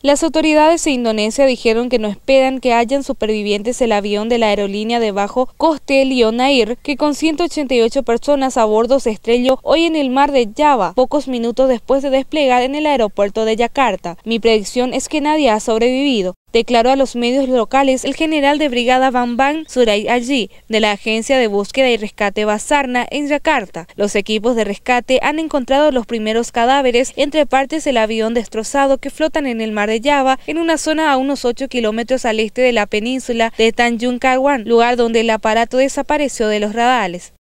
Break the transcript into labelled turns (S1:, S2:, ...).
S1: Las autoridades de Indonesia dijeron que no esperan que hayan supervivientes el avión de la aerolínea de bajo coste Lion que con 188 personas a bordo se estrelló hoy en el mar de Java, pocos minutos después de desplegar en el aeropuerto de Yakarta. Mi predicción es que nadie ha sobrevivido. Declaró a los medios locales el general de brigada Bambang Suray Allí de la Agencia de Búsqueda y Rescate Basarna en Yakarta. Los equipos de rescate han encontrado los primeros cadáveres entre partes del avión destrozado que flotan en el mar de Java en una zona a unos 8 kilómetros al este de la península de Tanjung Kawan, lugar donde el aparato desapareció de los radales.